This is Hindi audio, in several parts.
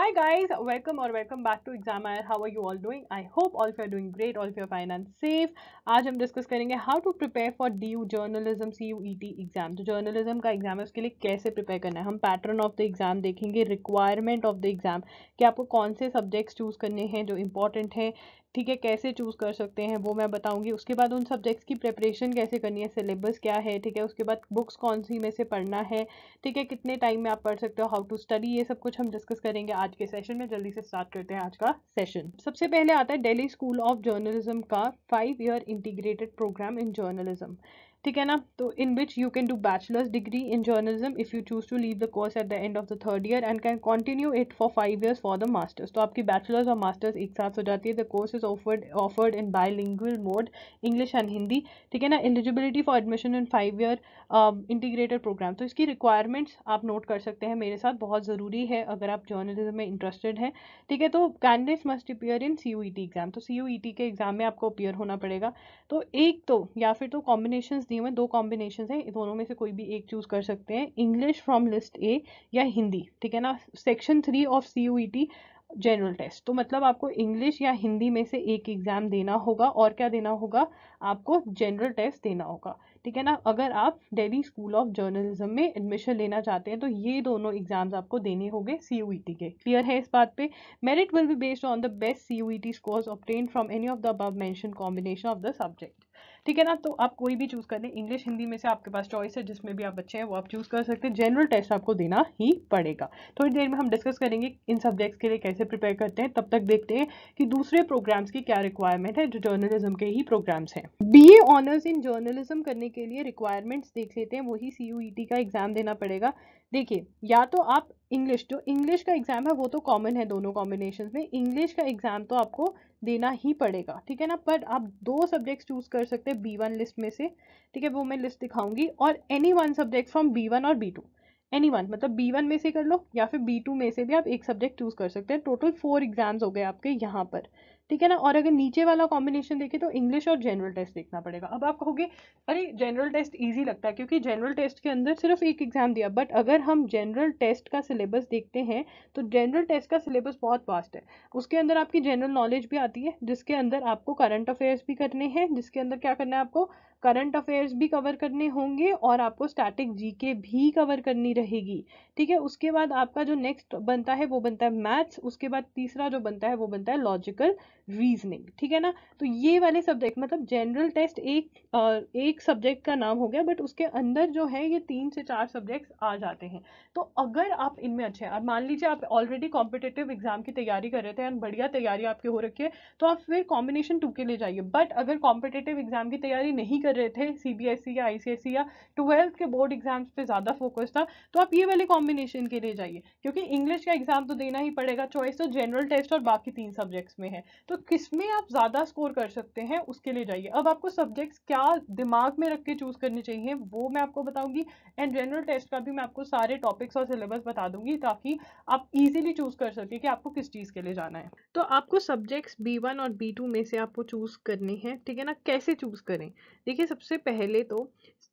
Hi guys, welcome or welcome back to Exam Hour. How are you all doing? I hope all of you are doing great, all of you are fine and safe. आज हम डिस्कस करेंगे how to prepare for D U journalism C U E T exam तो जर्नलिज्म का एग्जाम है उसके लिए कैसे प्रिपेयर करना है हम पैटर्न ऑफ द एग्जाम देखेंगे रिक्वायरमेंट ऑफ द एग्जाम कि आपको कौन से सब्जेक्ट्स चूज़ करने हैं जो इंपॉर्टेंट हैं ठीक है कैसे चूज़ कर सकते हैं वो मैं बताऊंगी उसके बाद उन सब्जेक्ट्स की प्रिपरेशन कैसे करनी है सिलेबस क्या है ठीक है उसके बाद बुक्स कौन सी में से पढ़ना है ठीक है कितने टाइम में आप पढ़ सकते हो हाउ टू स्टडी ये सब कुछ हम डिस्कस करेंगे आज के सेशन में जल्दी से स्टार्ट करते हैं आज का सेशन सबसे पहले आता है डेली स्कूल ऑफ जर्नलिज्म का five year integrated programme in journalism ठीक है ना तो in which you can do bachelor's degree in journalism if you choose to leave the course at the end of the third year and can continue it for five years for the master's तो आपकी बैचलर्स और मास्टर्स एक साथ हो जाती है the course is offered offered in bilingual mode English and Hindi ठीक है ना eligibility for admission in five year integrated programme तो इसकी रिक्वायरमेंट्स आप नोट कर सकते हैं मेरे साथ बहुत ज़रूरी है अगर आप जर्नलिज्म में इंटरेस्टेड हैं ठीक है तो candidates must appear in C U E T exam तो सी यू ई टी के एग्ज़ाम में आपको अपियर होना पड़ेगा तो एक तो या फिर तो कॉम्बिनेशन दिए हुए दो कॉम्बिनेशन हैं दोनों में से कोई भी एक चूज़ कर सकते हैं इंग्लिश फ्रॉम लिस्ट ए या हिंदी ठीक है ना section three of C U E T general test तो मतलब आपको इंग्लिश या हिंदी में से एक एग्ज़ाम देना होगा और क्या देना होगा आपको जनरल टेस्ट देना होगा ठीक है ना अगर आप दिल्ली स्कूल ऑफ जर्नलिज्म में एडमिशन लेना चाहते हैं तो ये दोनों एग्जाम्स आपको देने होंगे सी e के क्लियर है इस बात पे merit will be based on the best C U scores obtained from any of the above mentioned combination of the subject ठीक है ना तो आप कोई भी चूज़ कर लें इंग्लिश हिंदी में से आपके पास चॉइस है जिसमें भी आप बच्चे हैं वो आप चूज़ कर सकते हैं जनरल टेस्ट आपको देना ही पड़ेगा थोड़ी देर में हम डिस्कस करेंगे इन सब्जेक्ट्स के लिए कैसे प्रिपेयर करते हैं तब तक देखते हैं कि दूसरे प्रोग्राम्स की क्या रिक्वायरमेंट है जो जर्नलिज्म के ही प्रोग्राम्स हैं B A honours in journalism करने के लिए रिक्वायरमेंट्स देख लेते हैं वही सी e का एग्ज़ाम देना पड़ेगा देखिए या तो आप इंग्लिश जो इंग्लिश का एग्ज़ाम है वो तो कॉमन है दोनों कॉम्बिनेशन में इंग्लिश का एग्ज़ाम तो आपको देना ही पड़ेगा ठीक है ना बट आप दो सब्जेक्ट्स चूज़ कर सकते हैं बी वन लिस्ट में से ठीक है वो मैं लिस्ट दिखाऊंगी और any one subject from B one और बी टू एनी वन मतलब बी वन में से कर लो या फिर बी टू में से भी आप एक सब्जेक्ट चूज़ कर सकते हैं टोटल फोर एग्ज़ाम्स हो गए आपके यहाँ पर ठीक है ना और अगर नीचे वाला कॉम्बिनेशन देखें तो इंग्लिश और जनरल टेस्ट देखना पड़ेगा अब आप कहोगे अरे जनरल टेस्ट ईजी लगता है क्योंकि जनरल टेस्ट के अंदर सिर्फ एक एग्ज़ाम दिया बट अगर हम जनरल टेस्ट का सिलेबस देखते हैं तो जनरल टेस्ट का सिलेबस बहुत फास्ट है उसके अंदर आपकी जनरल नॉलेज भी आती है जिसके अंदर आपको करंट अफेयर्स भी करने हैं जिसके अंदर क्या करना है आपको करंट अफेयर्स भी कवर करने होंगे और आपको स्टैटिक जीके भी कवर करनी रहेगी ठीक है उसके बाद आपका जो नेक्स्ट बनता है वो बनता है मैथ्स उसके बाद तीसरा जो बनता है वो बनता है लॉजिकल रीजनिंग ठीक है ना तो ये वाले सब्जेक्ट मतलब जनरल टेस्ट एक एक सब्जेक्ट का नाम हो गया बट उसके अंदर जो है ये तीन से चार सब्जेक्ट्स आ जाते हैं तो अगर आप इनमें अच्छे हैं मान लीजिए आप ऑलरेडी कॉम्पिटेटिव एग्जाम की तैयारी कर रहे थे एंड बढ़िया तैयारी आपकी हो रखी है तो आप फिर कॉम्बिनेशन टू के लिए जाइए बट अगर कॉम्पिटेटिव एग्जाम की तैयारी नहीं कर कर रहे थे सीबीएसई e या आईसीएसई e या ट्वेल्थ के बोर्ड एग्जाम्स पे ज़्यादा फोकस था तो आप ये वाले कॉम्बिनेशन के लिए जाइए क्योंकि इंग्लिश का एग्जाम तो देना ही पड़ेगा चॉइस तो जनरल टेस्ट और बाकी तीन सब्जेक्ट्स में है तो किस में आप ज़्यादा स्कोर कर सकते हैं उसके लिए जाइए अब आपको सब्जेक्ट्स क्या दिमाग में रख के चूज़ करने चाहिए वो मैं आपको बताऊँगी एंड जनरल टेस्ट का भी मैं आपको सारे टॉपिक्स और सिलेबस बता दूंगी ताकि आप इजीली चूज़ कर सकें कि आपको किस चीज़ के लिए जाना है तो आपको सब्जेक्ट्स बी वन और बी टू में से आपको चूज़ करने हैं ठीक है ना कैसे चूज़ करें देखिए देखिए सबसे पहले तो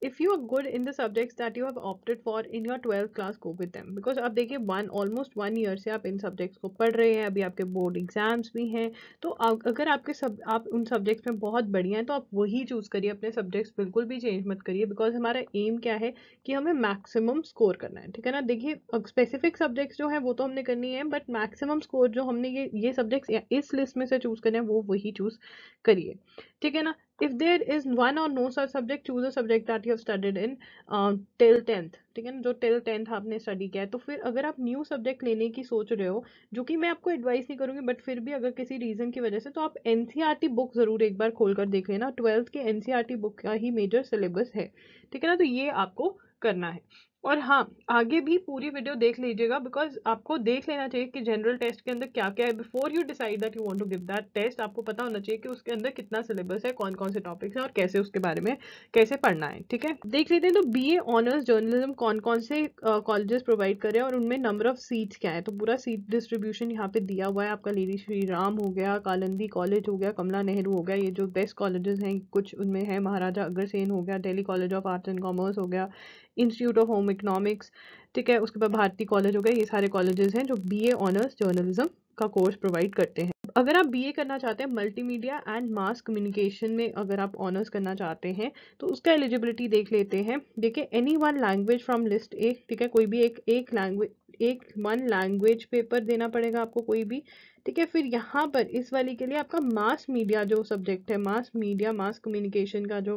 if you are good in the subjects that you have opted for in your twelfth class go with them because आप देखिए वन ऑलमोस्ट वन ईयर से आप इन सब्जेक्ट्स को पढ़ रहे हैं अभी आपके बोर्ड एग्जाम्स भी हैं तो अगर आपके सब आप उन सब्जेक्ट्स में बहुत बढ़िया हैं तो आप वही चूज़ करिए अपने सब्जेक्ट्स बिल्कुल भी चेंज मत करिए बिकॉज हमारा एम क्या है कि हमें मैक्सिमम स्कोर करना है ठीक है ना देखिए स्पेसिफिक सब्जेक्ट्स जो है वो तो हमने करनी है बट मैक्सिमम स्कोर जो हमने ये ये सब्जेक्ट्स इस लिस्ट में से चूज़ करने हैं वो वही चूज़ करिए ठीक है ना if there is one or no such subject choose a subject that you have studied in uh, till tenth ठीक है ना जो till टेंथ आपने study किया है तो फिर अगर आप new subject लेने की सोच रहे हो जो कि मैं आपको advice नहीं करूँगी but फिर भी अगर किसी reason की वजह से तो आप एन बुक ज़रूर एक बार खोल कर देख लेना ट्वेल्थ के एन बुक e का ही मेजर सिलेबस है ठीक है ना तो ये आपको करना है और हाँ आगे भी पूरी वीडियो देख लीजिएगा बिकॉज आपको देख लेना चाहिए कि जनरल टेस्ट के अंदर क्या क्या है before you decide that you want to give that test आपको पता होना चाहिए कि उसके अंदर कितना सिलेबस है कौन कौन से टॉपिक्स हैं और कैसे उसके बारे में कैसे पढ़ना है ठीक है देख लेते हैं तो बी ए ऑनर्स जर्नलिज्म कौन कौन से कॉलेजेस प्रोवाइड करे और उनमें नंबर ऑफ सीट्स क्या है तो पूरा सीट डिस्ट्रीब्यूशन यहाँ पे दिया हुआ है आपका लेडी श्री राम हो गया कालंदी कॉलेज हो गया कमला नेहरू हो गया ये जो बेस्ट कॉलेजेस हैं कुछ उनमें है महाराजा अग्रसेन हो गया Delhi college of arts and commerce हो गया इंस्टीट्यूट ऑफ होम इकोनॉमिक्स ठीक है उसके बाद भारतीय कॉलेज हो गए ये सारे कॉलेजेस हैं जो बीए ऑनर्स जर्नलिज्म का कोर्स प्रोवाइड करते हैं अगर आप बीए करना चाहते हैं मल्टीमीडिया एंड मास कम्युनिकेशन में अगर आप ऑनर्स करना चाहते हैं तो उसका एलिजिबिलिटी देख लेते हैं देखिए any one language from list A ठीक है कोई भी एक एक लैंग्वेज एक वन लैंग्वेज पेपर देना पड़ेगा आपको कोई भी ठीक है फिर यहाँ पर इस वाली के लिए आपका मास मीडिया जो सब्जेक्ट है मास मीडिया मास कम्युनिकेशन का जो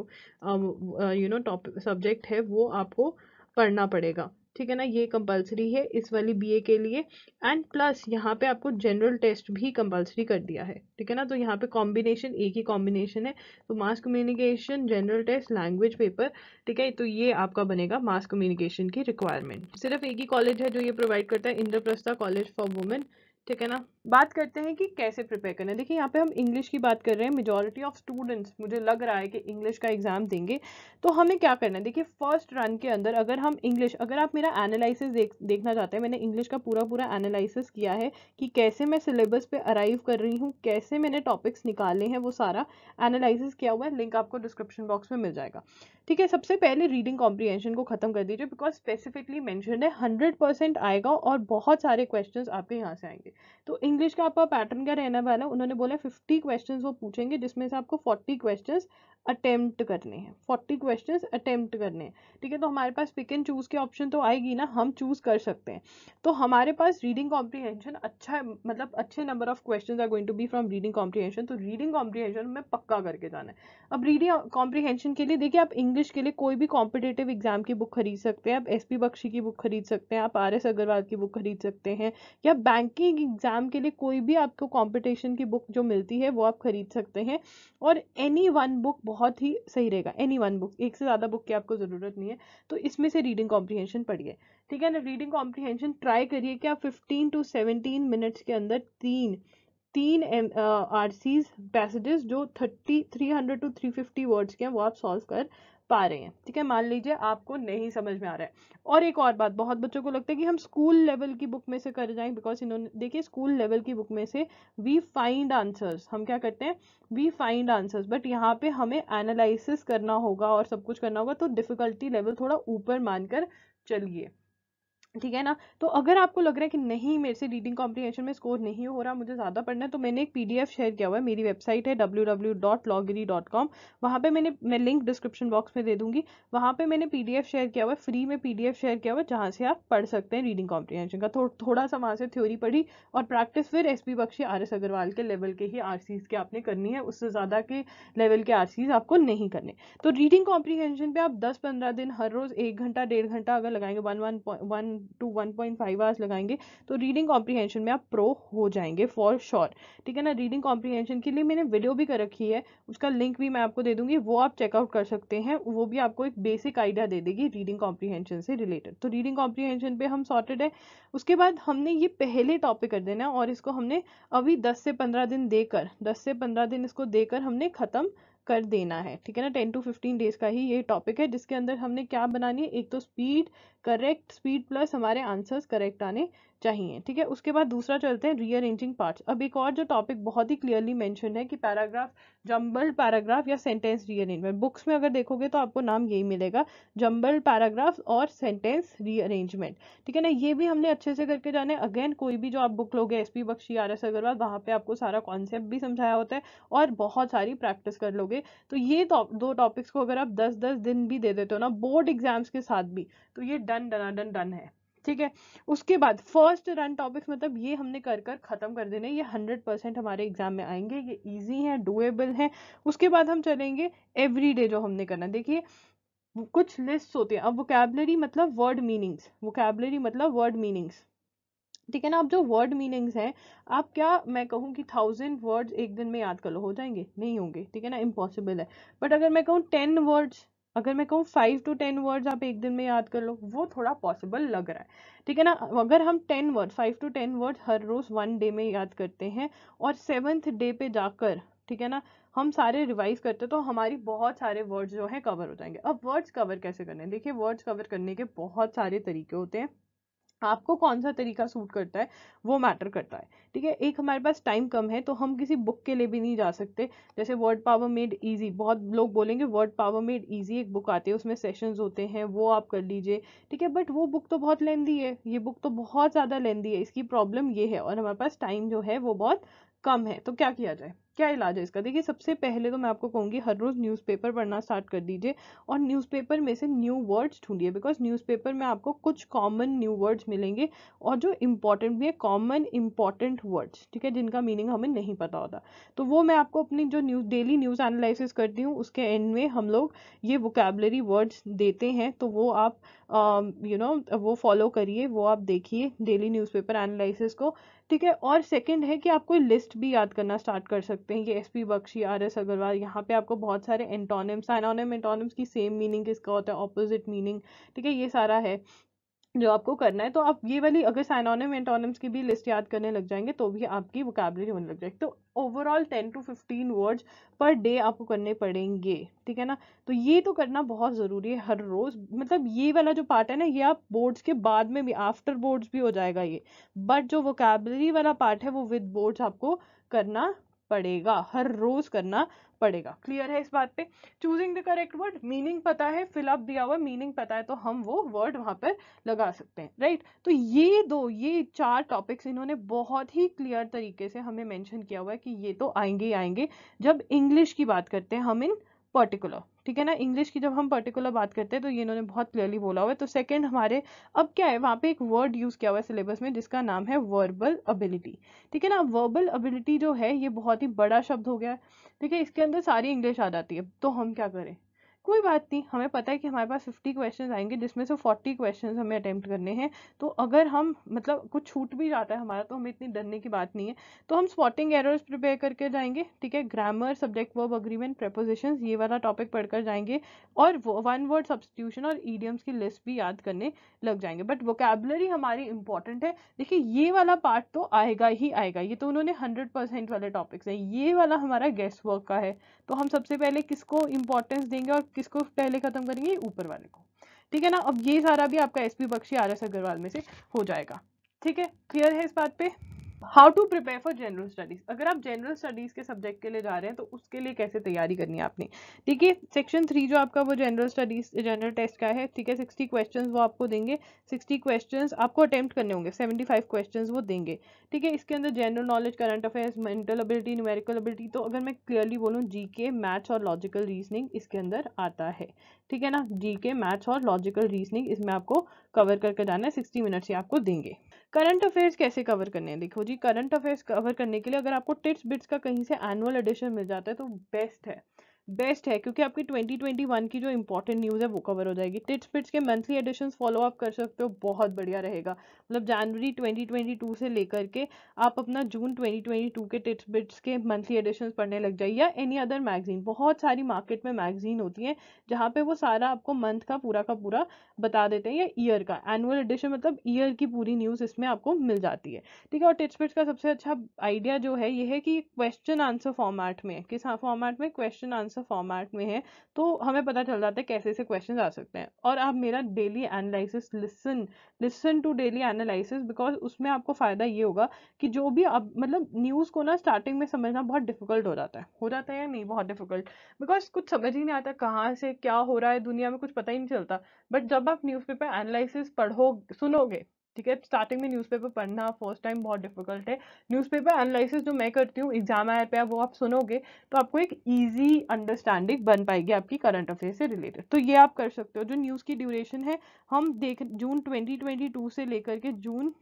यू नो टॉपिक सब्जेक्ट है वो आपको पढ़ना पड़ेगा ठीक है ना ये कंपलसरी है इस वाली बीए के लिए एंड प्लस यहाँ पे आपको जनरल टेस्ट भी कंपलसरी कर दिया है ठीक है ना तो यहाँ पे कॉम्बिनेशन एक ही कॉम्बिनेशन है तो mass communication general test language paper ठीक है तो ये आपका बनेगा मास कम्युनिकेशन की रिक्वायरमेंट सिर्फ एक ही कॉलेज है जो ये प्रोवाइड करता है इंद्रप्रस्था कॉलेज फॉर वुमेन ठीक है ना बात करते हैं कि कैसे प्रिपेयर करना है देखिए यहाँ पे हम इंग्लिश की बात कर रहे हैं मेजोरिटी ऑफ स्टूडेंट्स मुझे लग रहा है कि इंग्लिश का एग्ज़ाम देंगे तो हमें क्या करना है देखिए फर्स्ट रन के अंदर अगर हम इंग्लिश अगर आप मेरा एनालिसिस देख देखना चाहते हैं मैंने इंग्लिश का पूरा पूरा एनालिसिस किया है कि कैसे मैं सिलेबस पर अराइव कर रही हूँ कैसे मैंने टॉपिक्स निकाले हैं वो सारा एनालिसिस किया हुआ है लिंक आपको डिस्क्रिप्शन बॉक्स में मिल जाएगा ठीक है सबसे पहले रीडिंग कॉम्प्रीहेंशन को ख़त्म कर दीजिए बिकॉज स्पेसिफिकली मैंशन है हंड्रेड परसेंट आएगा और बहुत सारे क्वेश्चन आपके यहाँ से आएंगे तो इंग्लिश का आपका पैटर्न क्या रहने वाला है उन्होंने बोला फिफ्टी क्वेश्चन वो पूछेंगे जिसमें से आपको फोर्टी क्वेश्चन अटैम्प्ट करने हैं फोर्टी क्वेश्चन अटैम्प्ट करने हैं ठीक है तो हमारे पास पिक एंड चूज़ के ऑप्शन तो आएगी ना हम चूज़ कर सकते हैं तो हमारे पास रीडिंग कॉम्प्रीहेंशन अच्छा मतलब अच्छे number of question are going to be from reading comprehension तो रीडिंग कॉम्प्रीहेंशन में पक्का करके जाना है अब रीडिंग कॉम्प्रीहेंशन के लिए देखिए आप इंग्लिश के लिए कोई भी कॉम्पिटेटिव एग्जाम की बुक खरीद सकते हैं आप एस बख्शी की बुक खरीद सकते हैं आप आर एस अग्रवाल की बुक खरीद सकते हैं या बैंकिंग कि एग्ज़ाम के लिए कोई भी आपको कॉम्पिटिशन की बुक जो मिलती है वो आप खरीद सकते हैं और एनी वन बुक बहुत ही सही रहेगा एनी वन बुक एक से ज़्यादा बुक की आपको ज़रूरत नहीं है तो इसमें से रीडिंग कॉम्प्रीहेंशन पढ़िए ठीक है ना रीडिंग कॉम्प्रीहेंशन ट्राई करिए कि आप फिफ्टीन टू सेवनटीन मिनट्स के अंदर तीन तीन एम आर सीज पैसेजेस जो thirty three hundred to three fifty words के हैं वो आप सॉल्व कर पा रहे हैं ठीक है मान लीजिए आपको नहीं समझ में आ रहा है और एक और बात बहुत बच्चों को लगता है कि हम स्कूल लेवल की बुक में से कर जाएं बिकॉज इन्होंने देखिए स्कूल लेवल की बुक में से वी फाइंड आंसर्स हम क्या करते हैं वी फाइंड आंसर्स बट यहाँ पे हमें एनालिसिस करना होगा और सब कुछ करना होगा तो डिफ़िकल्टी लेवल थोड़ा ऊपर मानकर चलिए ठीक है ना तो अगर आपको लग रहा है कि नहीं मेरे से रीडिंग कॉम्प्रीहेंशन में स्कोर नहीं हो रहा मुझे ज़्यादा पढ़ना है तो मैंने एक पीडीएफ शेयर किया हुआ है मेरी वेबसाइट है डब्ल्यू डब्ल्यू डॉट लॉगरी डॉट कॉम वहाँ पर मैंने मैं लिंक डिस्क्रिप्शन बॉक्स में दे दूँगी वहाँ पर मैंने पी शेयर किया हुआ है फ्री में पी शेयर किया हुआ है जहाँ से आप पढ़ सकते हैं रीडिंग कॉम्प्रीहेंशन का थो, थोड़ा सा वहाँ से थ्योरी पढ़ी और प्रैक्टिस फिर S P Bakshi R S Agarwal के लेवल के ही आर सीज के आपने करनी है उससे ज़्यादा के लेवल के आर सीज आपको नहीं करने तो रीडिंग कॉम्प्रीहेंशन पर आप दस पंद्रह दिन हर रोज़ एक घंटा डेढ़ घंटा अगर लगाएंगे one one one two one point five hours लगाएंगे तो रीडिंग कॉम्प्रीहेंशन में आप प्रो हो जाएंगे फॉर श्योर ठीक है ना रीडिंग कॉम्प्रीहेंशन के लिए मैंने वीडियो भी कर रखी है उसका लिंक भी मैं आपको दे दूँगी वो आप चेकआउट कर सकते हैं वो भी आपको एक बेसिक आइडिया दे देगी रीडिंग कॉम्प्रीहेंशन से रिलेटेड तो रीडिंग कॉम्प्रीहेंशन पे हम सॉर्टेड है उसके बाद हमने ये पहले टॉपिक कर देना है और इसको हमने अभी दस से पंद्रह दिन देकर दस से पंद्रह दिन इसको देकर हमने ख़त्म कर देना है ठीक है ना टेन टू फिफ्टीन डेज का ही ये टॉपिक है जिसके अंदर हमने क्या बनानी है एक तो स्पीड करेक्ट स्पीड प्लस हमारे आंसर्स करेक्ट आने चाहिए ठीक है उसके बाद दूसरा चलते हैं रीअरेंजिंग पार्ट्स अब एक और जो टॉपिक बहुत ही क्लियरली मेंशन है कि पैराग्राफ जम्बल्ड पैराग्राफ या सेंटेंस रीअरेंजमेंट बुक्स में अगर देखोगे तो आपको नाम यही मिलेगा जम्बल्ड पैराग्राफ और सेंटेंस रीअरेंजमेंट ठीक है ना ये भी हमने अच्छे से करके जाने अगेन कोई भी जो आप बुक लोगे S P Bakshi R S Agarwal वहाँ पर आपको सारा कॉन्सेप्ट भी समझाया होता है और बहुत सारी प्रैक्टिस कर लोगे तो ये दो टॉपिक्स को अगर आप दस दस दिन भी दे देते हो ना बोर्ड एग्जाम्स के साथ भी तो ये डन डना डन डन है ठीक है उसके बाद फर्स्ट रन टॉपिक्स मतलब ये हमने कर कर खत्म कर देने ये हंड्रेड परसेंट हमारे एग्जाम में आएंगे ये इजी है डुएबल है उसके बाद हम चलेंगे एवरी डे जो हमने करना देखिए कुछ लिस्ट होते हैं अब वोकेबलरी मतलब वर्ड मीनिंग्स वोकेबलरी मतलब वर्ड मीनिंग्स ठीक है ना अब जो वर्ड मीनिंग्स हैं आप क्या मैं कहूँ कि थाउजेंड वर्ड्स एक दिन में याद कर लो हो जाएंगे नहीं होंगे ठीक है ना इम्पॉसिबल है बट अगर मैं कहूँ टेन वर्ड्स अगर मैं कहूँ फाइव टू टेन वर्ड्स आप एक दिन में याद कर लो वो थोड़ा पॉसिबल लग रहा है ठीक है ना अगर हम ten word five to ten word हर रोज़ वन डे में याद करते हैं और सेवन्थ डे पे जाकर ठीक है ना हम सारे रिवाइज करते हैं तो हमारी बहुत सारे वर्ड्स जो हैं कवर हो जाएंगे अब वर्ड्स कवर कैसे करने हैं देखिए वर्ड्स कवर करने के बहुत सारे तरीके होते हैं आपको कौन सा तरीका सूट करता है वो मैटर करता है ठीक है एक हमारे पास टाइम कम है तो हम किसी बुक के लिए भी नहीं जा सकते जैसे वर्ड पावर मेड इजी बहुत लोग बोलेंगे वर्ड पावर मेड इजी एक बुक आती है उसमें सेशंस होते हैं वो आप कर लीजिए ठीक है बट वो बुक तो बहुत लेंदी है ये बुक तो बहुत ज़्यादा लेंदी है इसकी प्रॉब्लम ये है और हमारे पास टाइम जो है वो बहुत कम है तो क्या किया जाए क्या इलाज है इसका देखिए सबसे पहले तो मैं आपको कहूँगी हर रोज़ न्यूज़पेपर पढ़ना स्टार्ट कर दीजिए और न्यूज़पेपर में से न्यू वर्ड्स ढूंढिए बिकॉज न्यूज़पेपर में आपको कुछ कॉमन न्यू वर्ड्स मिलेंगे और जो इंपॉर्टेंट भी है कॉमन इंपॉर्टेंट वर्ड्स ठीक है जिनका मीनिंग हमें नहीं पता होता तो वो मैं आपको अपनी जो न्यूज़ डेली न्यूज़ एनालिसिस करती हूँ उसके एंड में हम लोग ये वोकेबलरी वर्ड्स देते हैं तो वो आप you uh, know you know, वो फॉलो करिए वो आप देखिए डेली न्यूज़पेपर एनालिसिस को ठीक है और सेकंड है कि आप कोई लिस्ट भी याद करना स्टार्ट कर सकते हैं ये S P Bakshi R S Agarwal यहाँ पे आपको बहुत सारे एंटोनिम्स एनोनिम एंटोनिम्स की सेम मीनिंग किसका होता है ऑपोजिट मीनिंग ठीक है ये सारा है जो आपको करना है तो आप ये वाली अगर साइनोनिम एंटोनिम्स की भी लिस्ट याद करने लग जाएंगे तो भी आपकी वोकेबलरी होने लग जाएगी तो overall ten to fifteen words per day आपको करने पड़ेंगे ठीक है ना तो ये तो करना बहुत ज़रूरी है हर रोज़ मतलब ये वाला जो पार्ट है ना ये आप बोर्ड्स के बाद में भी आफ्टर बोर्ड्स भी हो जाएगा ये बट जो वोकेबलरी वाला पार्ट है वो विद बोर्ड्स आपको करना पड़ेगा हर रोज करना पड़ेगा क्लियर है इस बात पे choosing the correct word meaning पता है फिलअप दिया हुआ मीनिंग पता है तो हम वो वर्ड वहाँ पर लगा सकते हैं राइट right? तो ये दो ये चार टॉपिक्स इन्होंने बहुत ही क्लियर तरीके से हमें मेंशन किया हुआ है कि ये तो आएंगे ही आएंगे जब इंग्लिश की बात करते हैं हम इन पर्टिकुलर ठीक है ना इंग्लिश की जब हम पर्टिकुलर बात करते हैं तो ये इन्होंने बहुत क्लियरली बोला हुआ है तो सेकंड हमारे अब क्या है वहाँ पे एक वर्ड यूज़ किया हुआ है सिलेबस में जिसका नाम है वर्बल एबिलिटी ठीक है ना वर्बल एबिलिटी जो है ये बहुत ही बड़ा शब्द हो गया है ठीक है इसके अंदर सारी इंग्लिश आ जाती है तो हम क्या करें कोई बात नहीं हमें पता है कि हमारे पास फिफ्टी क्वेश्चन आएंगे जिसमें से फोर्टी क्वेश्चन हमें अटैम्प्ट करने हैं तो अगर हम मतलब कुछ छूट भी जाता है हमारा तो हमें इतनी डरने की बात नहीं है तो हम स्पॉटिंग एरर्स प्रिपेयर करके जाएंगे ठीक है grammar subject verb agreement preposition ये वाला टॉपिक पढ़कर जाएंगे और वन वर्ड सब्सटीट्यूशन और ईडियम्स की लिस्ट भी याद करने लग जाएंगे बट वोकेबलरी हमारी इंपॉर्टेंट है देखिए ये वाला पार्ट तो आएगा ही आएगा ये तो उन्होंने हंड्रेड परसेंट वाले टॉपिक्स हैं ये वाला हमारा गेस्ट वर्क का है तो हम सबसे पहले किसको इंपॉर्टेंस देंगे और किसको पहले ख़त्म करेंगे ऊपर वाले को ठीक है ना अब ये सारा भी आपका SP P Bakshi R S Agarwal में से हो जाएगा ठीक है क्लियर है इस बात पे how to prepare for general studies अगर आप जनरल स्टडीज़ के सब्जेक्ट के लिए जा रहे हैं तो उसके लिए कैसे तैयारी करनी है आपने ठीक है सेक्शन थ्री जो आपका वो जनरल स्टडीज़ जनरल टेस्ट का है ठीक है सिक्सटी क्वेश्चन वो आपको देंगे सिक्सटी क्वेश्चन आपको अटैम्प्ट करने होंगे सेवेंटी फाइव क्वेश्चन वो देंगे ठीक है इसके अंदर general knowledge current affairs mental ability numerical ability तो अगर मैं क्लियरली बोलूँ जी के मैथ्स और लॉजिकल रीजनिंग इसके अंदर आता है ठीक है ना जी के मैथ्स और लॉजिकल रीजनिंग इसमें आपको कवर करके जाना है सिक्सटी मिनट्स ये आपको देंगे करंट अफेयर्स कैसे कवर करने हैं देखो जी करंट अफेयर्स कवर करने के लिए अगर आपको टिप्स बिट्स का कहीं से एनुअल एडिशन मिल जाता है तो बेस्ट है बेस्ट है क्योंकि आपकी 2021 की जो इंपॉर्टेंट न्यूज़ है वो कवर हो जाएगी टिट्स पिट्स के मंथली एडिशंस फॉलो अप कर सकते हो बहुत बढ़िया रहेगा मतलब जनवरी 2022 से लेकर के आप अपना जून 2022 के टिट्स पिट्स के मंथली एडिशंस पढ़ने लग जाइए या एनी अदर मैगजीन बहुत सारी मार्केट में मैगजीन होती हैं जहाँ पे वो सारा आपको मंथ का पूरा का पूरा बता देते हैं या ईयर का एनुअल एडिशन मतलब ईयर की पूरी न्यूज़ इसमें आपको मिल जाती है ठीक है और टिट्स पिट्स का सबसे अच्छा आइडिया जो है ये है कि क्वेश्चन आंसर फॉर्मेट में किस फॉर्मेट में क्वेश्चन आंसर सा फॉर्मेट में है तो हमें पता चल जाता है कैसे ऐसे क्वेश्चन आ सकते हैं और आप मेरा daily analysis listen listen to daily analysis because उसमें आपको फ़ायदा ये होगा कि जो भी अब मतलब न्यूज़ को ना स्टार्टिंग में समझना बहुत डिफिकल्ट हो जाता है हो जाता है या नहीं बहुत डिफिकल्ट बिकॉज कुछ समझ ही नहीं आता कहाँ से क्या हो रहा है दुनिया में कुछ पता ही नहीं चलता बट जब आप न्यूज़पेपर एनालिसिस पढ़ो सुनोगे ठीक है स्टार्टिंग में न्यूज़पेपर पढ़ना फर्स्ट टाइम बहुत डिफिकल्ट है न्यूज़पेपर एनालिसिस जो मैं करती हूँ एग्जाम आयर पे वो आप सुनोगे तो आपको एक ईजी अंडरस्टैंडिंग बन पाएगी आपकी करंट अफेयर से रिलेटेड तो ये आप कर सकते हो जो न्यूज़ की ड्यूरेशन है हम देख जून ट्वेंटी से लेकर के जून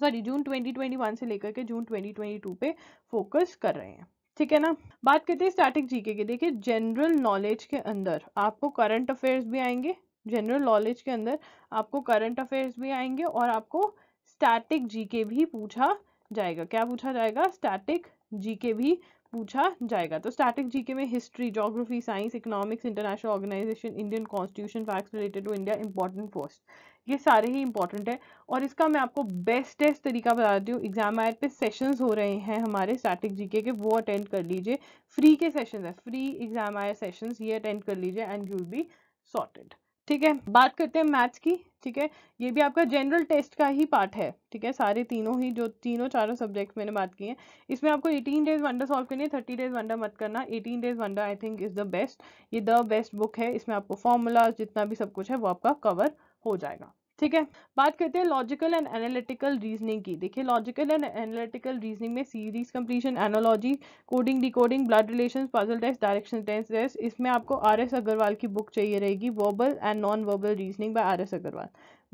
सॉरी जून ट्वेंटी से लेकर के जून ट्वेंटी पे फोकस कर रहे हैं ठीक है ना बात करते हैं स्टैटिक जीके के देखिए जनरल नॉलेज के अंदर आपको करंट अफेयर्स भी आएंगे जनरल नॉलेज के अंदर आपको करंट अफेयर्स भी आएंगे और आपको स्टैटिक जीके भी पूछा जाएगा क्या पूछा जाएगा स्टैटिक जीके भी पूछा जाएगा तो स्टैटिक जीके में history geography science economics international organisation Indian constitution facts related to India important post ये सारे ही इंपॉर्टेंट है और इसका मैं आपको बेस्ट तरीका बता देती हूँ एग्जाम आयर पे सेशंस हो रहे हैं हमारे स्टैटिक जीके के वो अटेंड कर लीजिए फ्री के सेशन है फ्री एग्जाम आयर सेशन ये अटेंड कर लीजिए and you will be sorted ठीक है बात करते हैं मैथ्स की ठीक है ये भी आपका जनरल टेस्ट का ही पार्ट है ठीक है सारे तीनों ही जो तीनों चारों सब्जेक्ट मैंने बात की है इसमें आपको 18 डेज वंडर सॉल्व करनी है 30 डेज वंडर मत करना 18 days wonder I think is the best ये द बेस्ट बुक है इसमें आपको फॉर्मूलाज जितना भी सब कुछ है वो आपका कवर हो जाएगा ठीक है बात करते हैं लॉजिकल एंड एनालिटिकल रीजनिंग की देखिए लॉजिकल एंड एनालिटिकल रीजनिंग में series completion analogy coding decoding blood relation puzzle test direction test test इसमें आपको आर एस अग्रवाल की बुक चाहिए रहेगी verbal and non verbal reasoning by R S Agarwal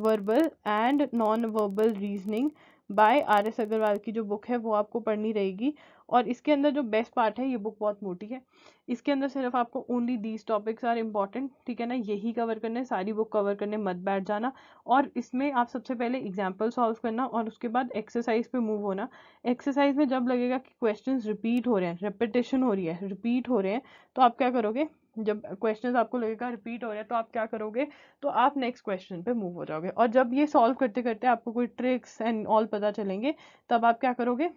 verbal and non verbal reasoning by R S Agarwal की जो बुक है वो आपको पढ़नी रहेगी और इसके अंदर जो बेस्ट पार्ट है ये बुक बहुत मोटी है इसके अंदर सिर्फ आपको only these topics are important ठीक है ना यही कवर करना है सारी बुक कवर करने मत बैठ जाना और इसमें आप सबसे पहले एग्जाम्पल सॉल्व करना और उसके बाद एक्सरसाइज पे मूव होना एक्सरसाइज में जब लगेगा कि क्वेश्चन रिपीट हो रहे हैं रिपीटेशन हो रही है रिपीट हो रहे हैं तो आप क्या करोगे जब क्वेश्चन आपको लगेगा रिपीट हो रहा है तो आप क्या करोगे तो आप नेक्स्ट क्वेश्चन पे मूव हो जाओगे और जब ये सॉल्व करते करते आपको कोई ट्रिक्स एंड ऑल पता चलेंगे तब आप क्या करोगे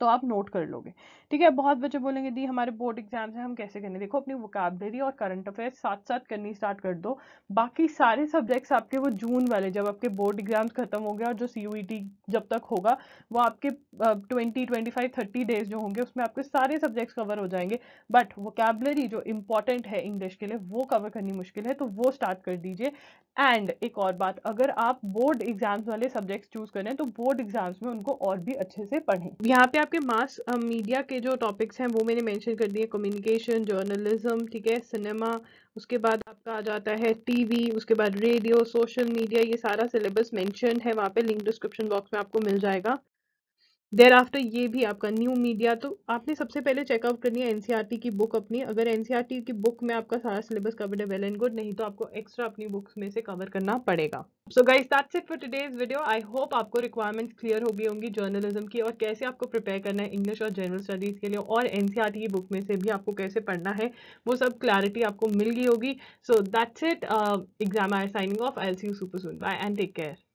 तो आप नोट कर लोगे ठीक है बहुत बच्चे बोलेंगे दी हमारे बोर्ड एग्जाम है हम कैसे करने देखो अपनी वोकाबलरी और करंट अफेयर साथ साथ करनी स्टार्ट कर दो बाकी सारे सब्जेक्ट्स आपके वो जून वाले जब आपके बोर्ड एग्जाम्स खत्म हो गए और जो सी e जब तक होगा वो आपके twenty twenty five thirty days जो होंगे उसमें आपके सारे सब्जेक्ट्स कवर हो जाएंगे बट वोकेबलरी जो इंपॉर्टेंट है इंग्लिश के लिए वो कवर करनी मुश्किल है तो वो स्टार्ट कर दीजिए एंड एक और बात अगर आप बोर्ड एग्जाम्स वाले सब्जेक्ट्स चूज करें तो बोर्ड एग्जाम्स में उनको और भी अच्छे से पढ़ें यहाँ पे आपके मास मीडिया के जो टॉपिक्स हैं वो मैंने मेंशन कर दिए कम्युनिकेशन जर्नलिज्म ठीक है सिनेमा उसके बाद आपका आ जाता है टीवी उसके बाद रेडियो सोशल मीडिया ये सारा सिलेबस मेंशन है वहाँ पे लिंक डिस्क्रिप्शन बॉक्स में आपको मिल जाएगा देर आफ्टर ये भी आपका न्यू मीडिया तो आपने सबसे पहले चेकआउट करनी है एनसीईआरटी e की बुक अपनी अगर एनसीईआरटी e की बुक में आपका सारा सिलेबस कवर्ड है वेल एंड गुड नहीं तो आपको एक्स्ट्रा अपनी बुक्स में से कवर करना पड़ेगा so guys that's it for today's video I hope आपको रिक्वायरमेंट्स क्लियर हो गई होंगी जर्नलिज्म की और कैसे आपको प्रिपेयर करना है इंग्लिश और जनरल स्टडीज़ के लिए और एनसीईआरटी e की बुक में से भी आपको कैसे पढ़ना है वो सब क्लैरिटी आपको मिल गई होगी so that's it exam I signing off I see you super soon bye and take care